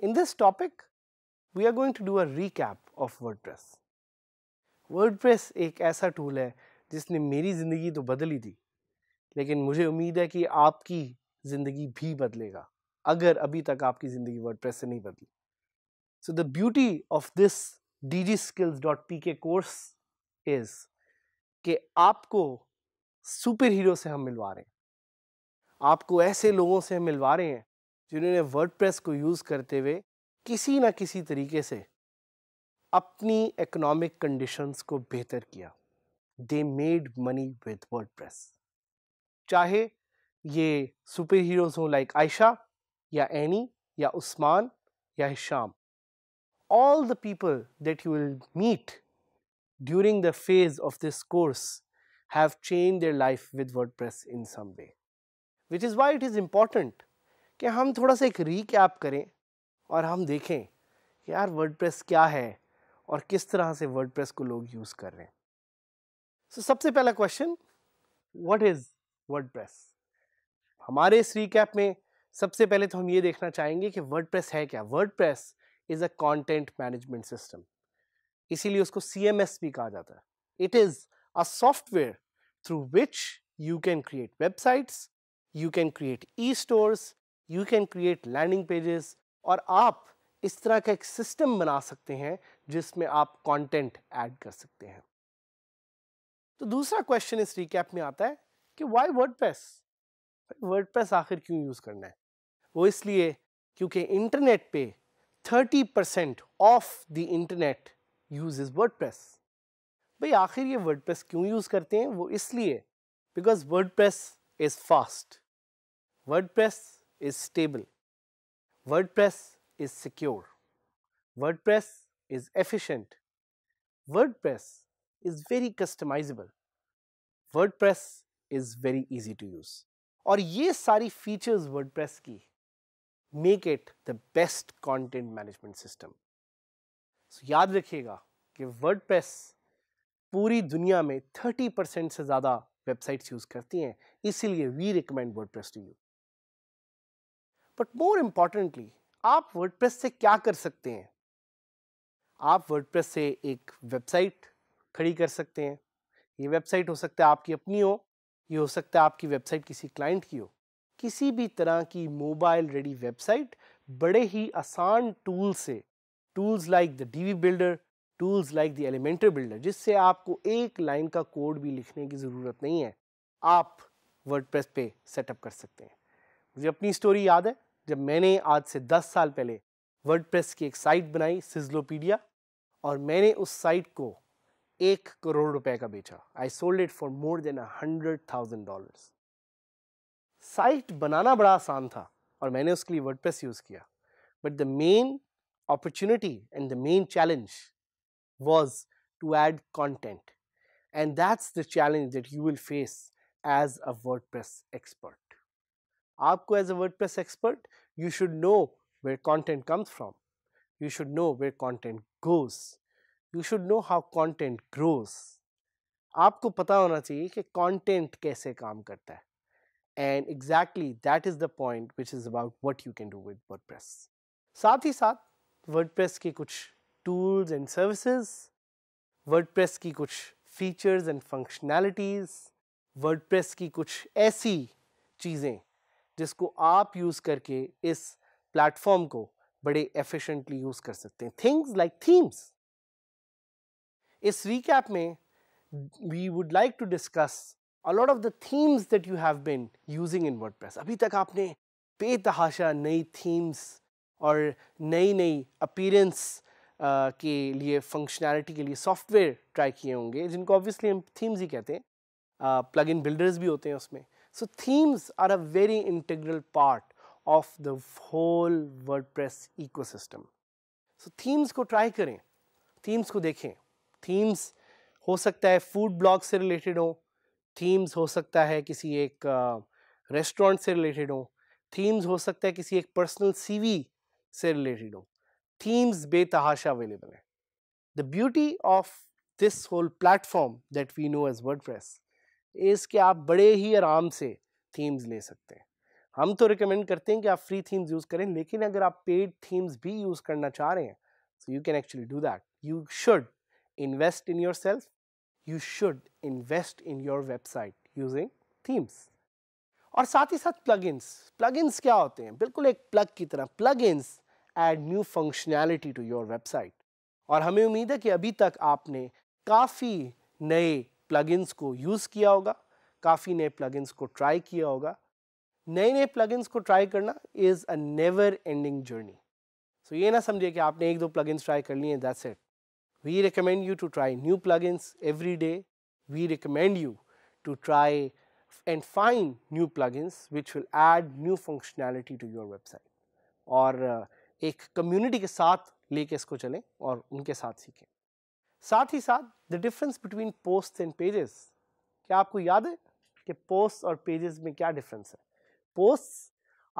In this topic, we are going to do a recap of WordPress. WordPress एक ऐसा tool है जिसने मेरी ज़िंदगी तो बदली थी लेकिन मुझे उम्मीद है कि आपकी ज़िंदगी भी बदलेगा अगर अभी तक आपकी ज़िंदगी वर्ड से नहीं बदली so the beauty of this D G skills dot P K course is कि आपको सुपर हीरो से हम मिलवा रहे हैं आपको ऐसे लोगों से हम मिलवा रहे हैं जिन्होंने प्रेस को यूज़ करते हुए किसी ना किसी तरीके से अपनी इकोनॉमिक कंडीशंस को बेहतर किया they made money with word चाहे ये सुपर हीरोज हों लाइक आयशा या एनी या उस्मान या Hisham all the people that you will meet during the phase of this course have change their life with WordPress in some way which is why it is important कि हम थोड़ा सा एक recap करें और हम देखें यार वर्ड प्रेस क्या है और किस तरह से वर्ड प्रेस को लोग यूज़ कर रहे हैं सो so, सबसे पहला क्वेश्चन व्हाट इज वर्डप्रेस हमारे इस रिकैप में सबसे पहले तो हम ये देखना चाहेंगे कि वर्डप्रेस है क्या WordPress is a content management system इसीलिए उसको सी भी कहा जाता है it is a software through which you can create websites you can create e stores you can create landing pages और आप इस तरह का एक सिस्टम बना सकते हैं जिसमें आप कंटेंट ऐड कर सकते हैं तो दूसरा क्वेश्चन इस रिकैप में आता है कि why WordPress WordPress आखिर क्यों यूज़ करना है वो इसलिए क्योंकि इंटरनेट पे 30 percent of the internet use is WordPress भाई आखिर ये प्रेस क्यों यूज़ करते हैं वो इसलिए because WordPress is fast WordPress is stable WordPress is secure WordPress is efficient WordPress is very customizable. WordPress is very easy to use. और ये सारी features WordPress की make it the best content management system. So याद रखिएगा कि WordPress पूरी दुनिया में 30% से ज़्यादा वेबसाइट्स यूज़ करती हैं इसीलिए we recommend WordPress to you but more importantly आप वर्डप्रेस से क्या कर सकते हैं आप वर्डप्रेस से एक वेबसाइट खड़ी कर सकते हैं ये वेबसाइट हो सकता है आपकी अपनी हो ये हो सकता है आपकी वेबसाइट किसी क्लाइंट की हो किसी भी तरह की मोबाइल रेडी वेबसाइट बड़े ही आसान टूल से tools like the Divi builder tools like the Elementor builder जिससे आपको एक लाइन का कोड भी लिखने की ज़रूरत नहीं है आप वर्डप्रेस पे सेटअप कर सकते हैं मुझे अपनी स्टोरी याद है जब मैंने आज से 10 साल पहले वर्डप्रेस की एक साइट बनाई सिजलोपीडिया और मैंने उस साइट को एक करोड़ रुपए का बेचा I sold it for more than hundred thousand dollar site बनाना बड़ा आसान और मैंने उसके लिए वर्ड यूज़ किया but the main opportunity and the main challenge was to add content. And that's the challenge that you will face as a WordPress expert. Aapko as a WordPress expert, you should know where content comes from. You should know where content goes. You should know how content grows आपको पता होना चाहिए कि content कैसे काम करता है and exactly that is the point which is about what you can do with WordPress साथ ही साथ वर्डप्रेस के कुछ टूल्स एंड सर्विसेज वर्डप्रेस की कुछ फीचर्स एंड फंक्शनैलिटीज़ वर्डप्रेस की कुछ ऐसी चीज़ें जिसको आप यूज़ करके इस प्लेटफॉर्म को बड़े एफिशिएंटली यूज़ कर सकते हैं थिंग्स लाइक थीम्स इस रिकैप में we would like to discuss a lot of the themes that you have been using in WordPress अभी तक आपने बेतहाशा नई थीम्स और नई नई अपीरेंस के लिए फंक्शनैलिटी के लिए सॉफ्टवेयर ट्राई किए होंगे जिनको ऑब्वियसली हम थीम्स ही कहते हैं प्लग इन बिल्डर्स भी होते हैं उसमें so themes are a very integral part of the whole WordPress ecosystem so themes को ट्राई करें थीम्स को देखें थीम्स हो सकता है फूड ब्लॉग से रिलेटेड हो थीम्स हो सकता है किसी एक रेस्टोरेंट से रिलेटेड हो थीम्स हो सकता है किसी एक पर्सनल सीवी से रिलेटेड हो थीम्स बेतहाशा अवेलेबल है the beauty of this whole platform that we know as WordPress इस के आप बड़े ही आराम से थीम्स ले सकते हैं हम तो रिकमेंड करते हैं कि आप फ्री थीम्स यूज़ करें लेकिन अगर आप पेड थीम्स भी यूज़ करना चाह रहे हैं so you can actually do that you should invest in yourself, you should invest in your website using themes. और साथ ही साथ plugins, plugins क्या होते हैं बिल्कुल एक plug की तरह plugins add new functionality to your website. और हमें उम्मीद है कि अभी तक आपने काफ़ी नए plugins को use किया होगा काफ़ी नए plugins को try किया होगा नए नए plugins को try करना is a never ending journey. सो ये ना समझिए कि आपने एक दो प्लगइन्स ट्राई कर लिए that's it We recommend you to try new plugins every day. We recommend you to try and find new plugins which will add new functionality to your website Or a uh, community के साथ लेके इसको चलें और उनके साथ सीखें साथ ही साथ the difference between posts and pages क्या आपको याद है कि posts और pages में क्या difference posts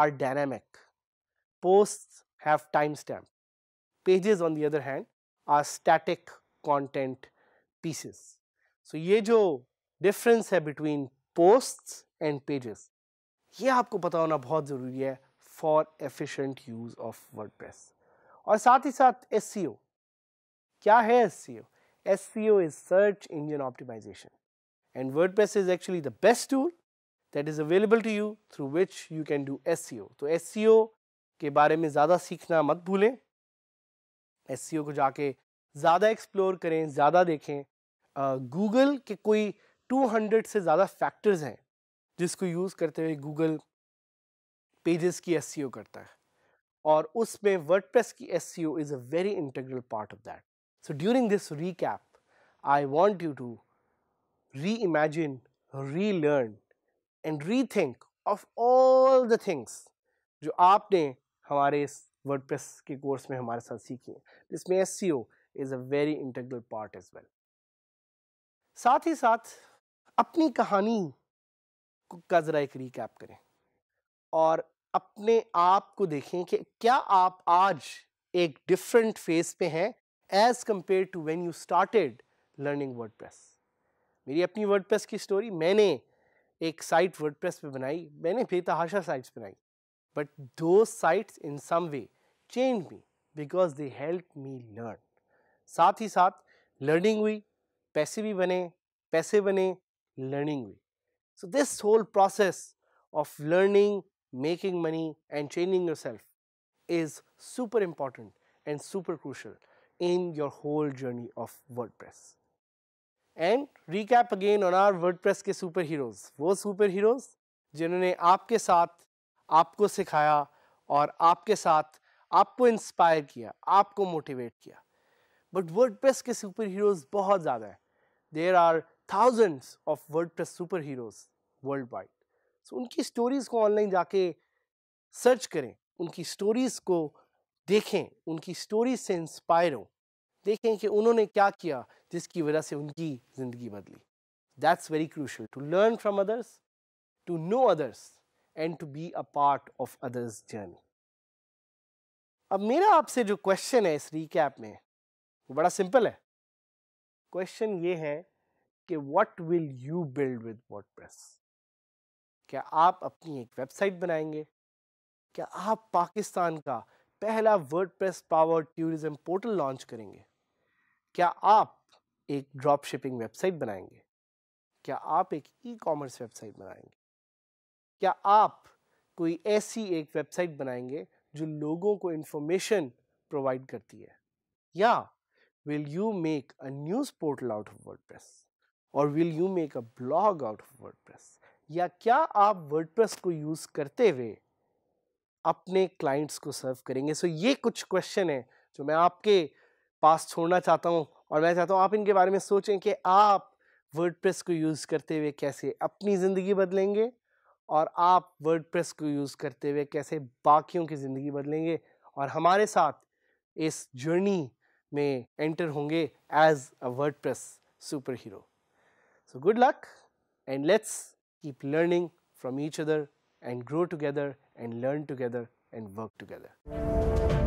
are dynamic posts have timestamp pages on the other hand are static content pieces so ये जो डिफरेंस है बिटवीन पोस्ट एंड पेजेस ये आपको पता होना बहुत ज़रूरी है for efficient use of word और साथ ही साथ एस e क्या है S C O S C O is search engine optimization and WordPress is actually the best tool that is available to you through which you can do S C O तो S C ओ के बारे में ज़्यादा सीखना मत भूलें S e को जाके ज़्यादा एक्सप्लोर करें ज़्यादा देखें गूगल के कोई 200 से ज़्यादा फैक्टर्स हैं जिसको यूज़ करते हुए गूगल पेजेस की एस e करता है और उसमें वर्ड की S C O is a very integral part of that so during this cap I want you to reimagine relearn and rethink of all the things जो आपने हमारे इस word के course में हमारे साथ सीखी है जिसमें S C O is a very integral part as well साथ ही साथ अपनी कहानी का ज़रा एक रिकैप करें और अपने आप को देखें कि क्या आप आज एक डिफरेंट फेज पे हैं as compare to when you started learning press मेरी अपनी प्रेस की स्टोरी मैंने एक साइट प्रेस पे बनाई मैंने बेतहाशा साइट्स बनाई But those sites in some way changed me because they helped me learn. साथ ही साथ learning हुई पैसे भी passive पैसे बने learning हुई So this whole process of learning, making money and training yourself is super important and super crucial in your whole journey of WordPress. And recap again on our WordPress के superheroes. Those superheroes जिन्होंने आपके साथ आपको सिखाया और आपके साथ आपको इंस्पायर किया आपको मोटिवेट किया बट वर्ड के सुपर हीरोज़ बहुत ज़्यादा हैं there are thousands of word superheroes worldwide so उनकी स्टोरीज़ को ऑनलाइन जाके सर्च करें उनकी स्टोरीज़ को देखें उनकी स्टोरीज से इंस्पायर हों देखें कि उन्होंने क्या किया जिसकी वजह से उनकी ज़िंदगी बदली that's very crucial to learn from others to know others and to be a part of others journey अब मेरा आपसे जो क्वेश्चन है इस रिकैप में वो बड़ा सिंपल है क्वेश्चन ये है कि what will you build with WordPress क्या आप अपनी एक वेबसाइट बनाएंगे क्या आप पाकिस्तान का पहला press power tourism portal launch करेंगे क्या आप एक ड्रॉप शिपिंग वेबसाइट बनाएंगे क्या आप एक ई कॉमर्स वेबसाइट बनाएंगे क्या आप कोई ऐसी एक वेबसाइट बनाएंगे जो लोगों को इन्फॉर्मेशन प्रोवाइड करती है या will you make a news portal out of word और will you make a blog out of word या क्या आप वर्ड को यूज़ करते हुए अपने क्लाइंट्स को सर्व करेंगे सो so, ये कुछ क्वेश्चन है जो मैं आपके पास छोड़ना चाहता हूँ और मैं चाहता हूँ आप इनके बारे में सोचें कि आप वर्ड को यूज़ करते हुए कैसे अपनी ज़िंदगी बदलेंगे और आप वर्ड को यूज़ करते हुए कैसे बाकियों की ज़िंदगी बदलेंगे और हमारे साथ इस जर्नी में एंटर होंगे as a WordPress superhero so good luck and let's keep learning from each other and grow together and learn together and work together